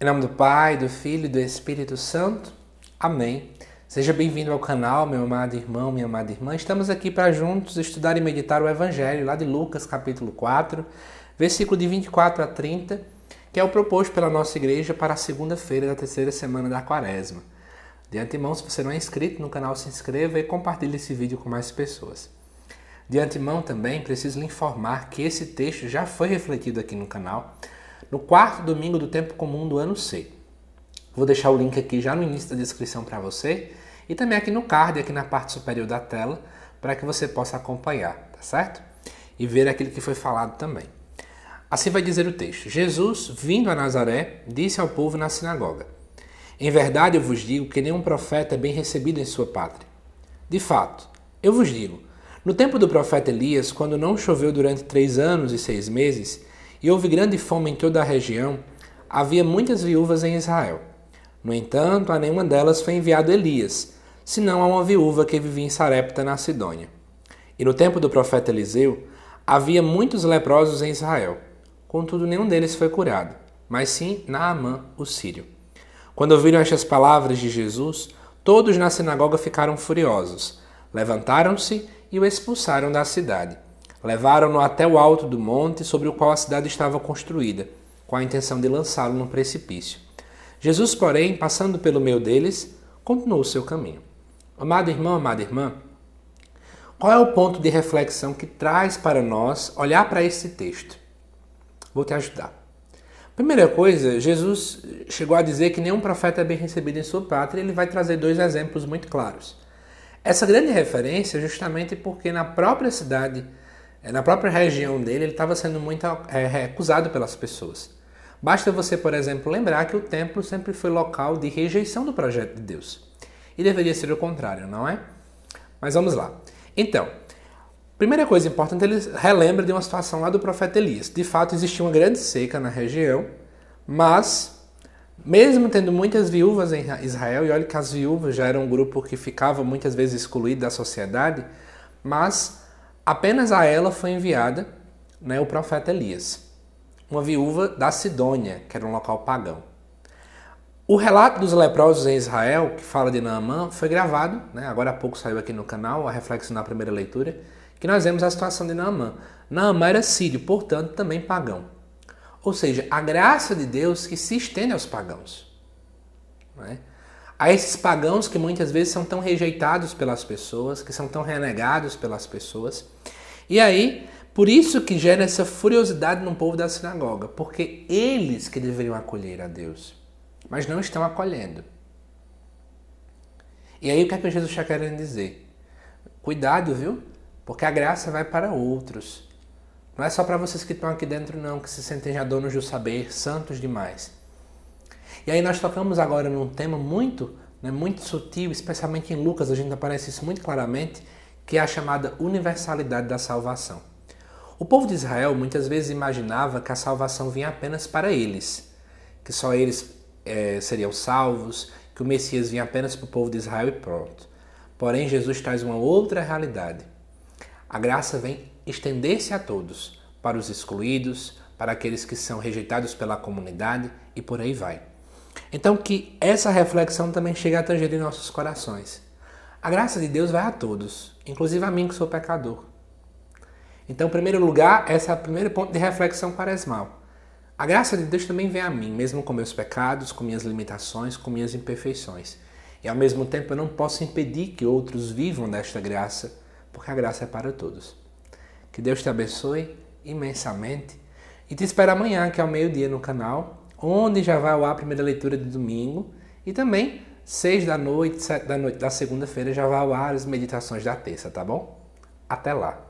Em nome do Pai, do Filho e do Espírito Santo. Amém. Seja bem-vindo ao canal, meu amado irmão, minha amada irmã. Estamos aqui para juntos estudar e meditar o Evangelho lá de Lucas, capítulo 4, versículo de 24 a 30, que é o proposto pela nossa igreja para a segunda-feira da terceira semana da Quaresma. De antemão, se você não é inscrito no canal, se inscreva e compartilhe esse vídeo com mais pessoas. De antemão também, preciso lhe informar que esse texto já foi refletido aqui no canal no quarto domingo do tempo comum do ano C. Vou deixar o link aqui já no início da descrição para você e também aqui no card, aqui na parte superior da tela, para que você possa acompanhar, tá certo? E ver aquilo que foi falado também. Assim vai dizer o texto: Jesus, vindo a Nazaré, disse ao povo na sinagoga: Em verdade eu vos digo que nenhum profeta é bem recebido em sua pátria. De fato, eu vos digo: no tempo do profeta Elias, quando não choveu durante três anos e seis meses, e houve grande fome em toda a região, havia muitas viúvas em Israel. No entanto, a nenhuma delas foi enviado Elias, senão a uma viúva que vivia em Sarepta, na Sidônia. E no tempo do profeta Eliseu, havia muitos leprosos em Israel. Contudo, nenhum deles foi curado, mas sim Naamã, o sírio. Quando ouviram estas palavras de Jesus, todos na sinagoga ficaram furiosos, levantaram-se e o expulsaram da cidade. Levaram-no até o alto do monte sobre o qual a cidade estava construída, com a intenção de lançá-lo no precipício. Jesus, porém, passando pelo meio deles, continuou o seu caminho. Amado irmão, amada irmã, qual é o ponto de reflexão que traz para nós olhar para esse texto? Vou te ajudar. Primeira coisa, Jesus chegou a dizer que nenhum profeta é bem recebido em sua pátria, ele vai trazer dois exemplos muito claros. Essa grande referência, é justamente porque na própria cidade é, na própria região dele, ele estava sendo muito é, recusado pelas pessoas. Basta você, por exemplo, lembrar que o templo sempre foi local de rejeição do projeto de Deus. E deveria ser o contrário, não é? Mas vamos lá. Então, primeira coisa importante, ele relembra de uma situação lá do profeta Elias. De fato, existia uma grande seca na região, mas, mesmo tendo muitas viúvas em Israel, e olha que as viúvas já eram um grupo que ficava muitas vezes excluído da sociedade, mas Apenas a ela foi enviada né, o profeta Elias, uma viúva da Sidônia, que era um local pagão. O relato dos leprosos em Israel, que fala de Naamã, foi gravado, né, agora há pouco saiu aqui no canal, a reflexão na primeira leitura, que nós vemos a situação de Naamã. Naamã era sírio, portanto, também pagão. Ou seja, a graça de Deus que se estende aos pagãos. Né? A esses pagãos que muitas vezes são tão rejeitados pelas pessoas, que são tão renegados pelas pessoas, e aí, por isso que gera essa furiosidade no povo da sinagoga, porque eles que deveriam acolher a Deus, mas não estão acolhendo. E aí o que, é que Jesus está querendo dizer? Cuidado, viu? Porque a graça vai para outros. Não é só para vocês que estão aqui dentro, não, que se sentem já donos do saber, santos demais. E aí nós tocamos agora num tema muito, né, muito sutil, especialmente em Lucas, a gente aparece isso muito claramente, que é a chamada universalidade da salvação. O povo de Israel muitas vezes imaginava que a salvação vinha apenas para eles, que só eles é, seriam salvos, que o Messias vinha apenas para o povo de Israel e pronto. Porém, Jesus traz uma outra realidade. A graça vem estender-se a todos, para os excluídos, para aqueles que são rejeitados pela comunidade e por aí vai. Então, que essa reflexão também chegue a tanger em nossos corações. A graça de Deus vai a todos, inclusive a mim que sou pecador. Então, em primeiro lugar, esse é o primeiro ponto de reflexão quaresmal. A graça de Deus também vem a mim, mesmo com meus pecados, com minhas limitações, com minhas imperfeições. E ao mesmo tempo eu não posso impedir que outros vivam desta graça, porque a graça é para todos. Que Deus te abençoe imensamente e te espero amanhã, que é o meio-dia no canal, onde já vai ao ar a primeira leitura de domingo e também seis da noite, sete da noite da segunda-feira já vai ao ar as meditações da terça, tá bom? Até lá!